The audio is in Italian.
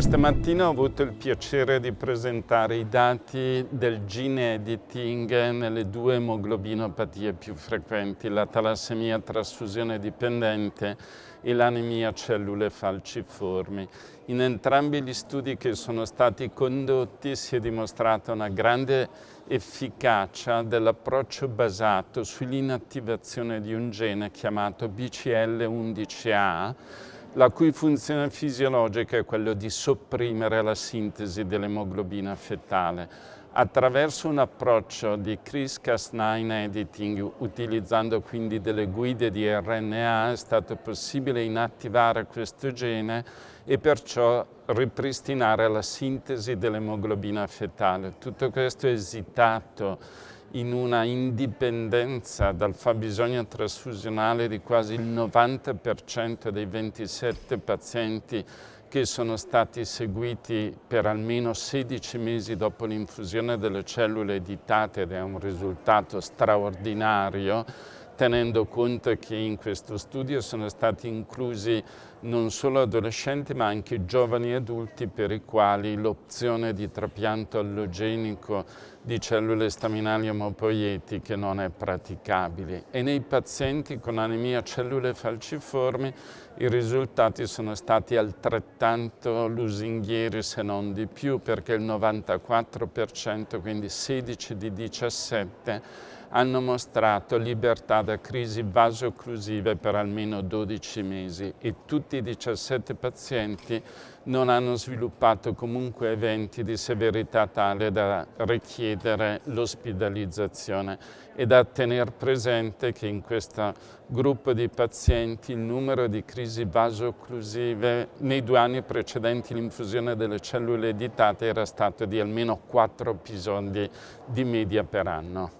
Questa mattina ho avuto il piacere di presentare i dati del gene editing nelle due emoglobinopatie più frequenti, la talassemia trasfusione dipendente e l'anemia cellule falciformi. In entrambi gli studi che sono stati condotti si è dimostrata una grande efficacia dell'approccio basato sull'inattivazione di un gene chiamato BCL11A la cui funzione fisiologica è quella di sopprimere la sintesi dell'emoglobina fetale attraverso un approccio di CRISPR-Cas9 editing, utilizzando quindi delle guide di RNA, è stato possibile inattivare questo gene e perciò ripristinare la sintesi dell'emoglobina fetale. Tutto questo è esitato in una indipendenza dal fabbisogno trasfusionale di quasi il 90% dei 27 pazienti che sono stati seguiti per almeno 16 mesi dopo l'infusione delle cellule editate ed è un risultato straordinario tenendo conto che in questo studio sono stati inclusi non solo adolescenti ma anche giovani adulti per i quali l'opzione di trapianto allogenico di cellule staminali omopoietiche non è praticabile e nei pazienti con anemia cellule falciformi i risultati sono stati altrettanto lusinghieri se non di più perché il 94% quindi 16 di 17 hanno mostrato libertà da crisi vasoclusive per almeno 12 mesi e tutti i 17 pazienti non hanno sviluppato comunque eventi di severità tale da richiedere l'ospedalizzazione e da tenere presente che in questo gruppo di pazienti il numero di crisi vasoclusive nei due anni precedenti l'infusione delle cellule editate era stato di almeno 4 episodi di media per anno.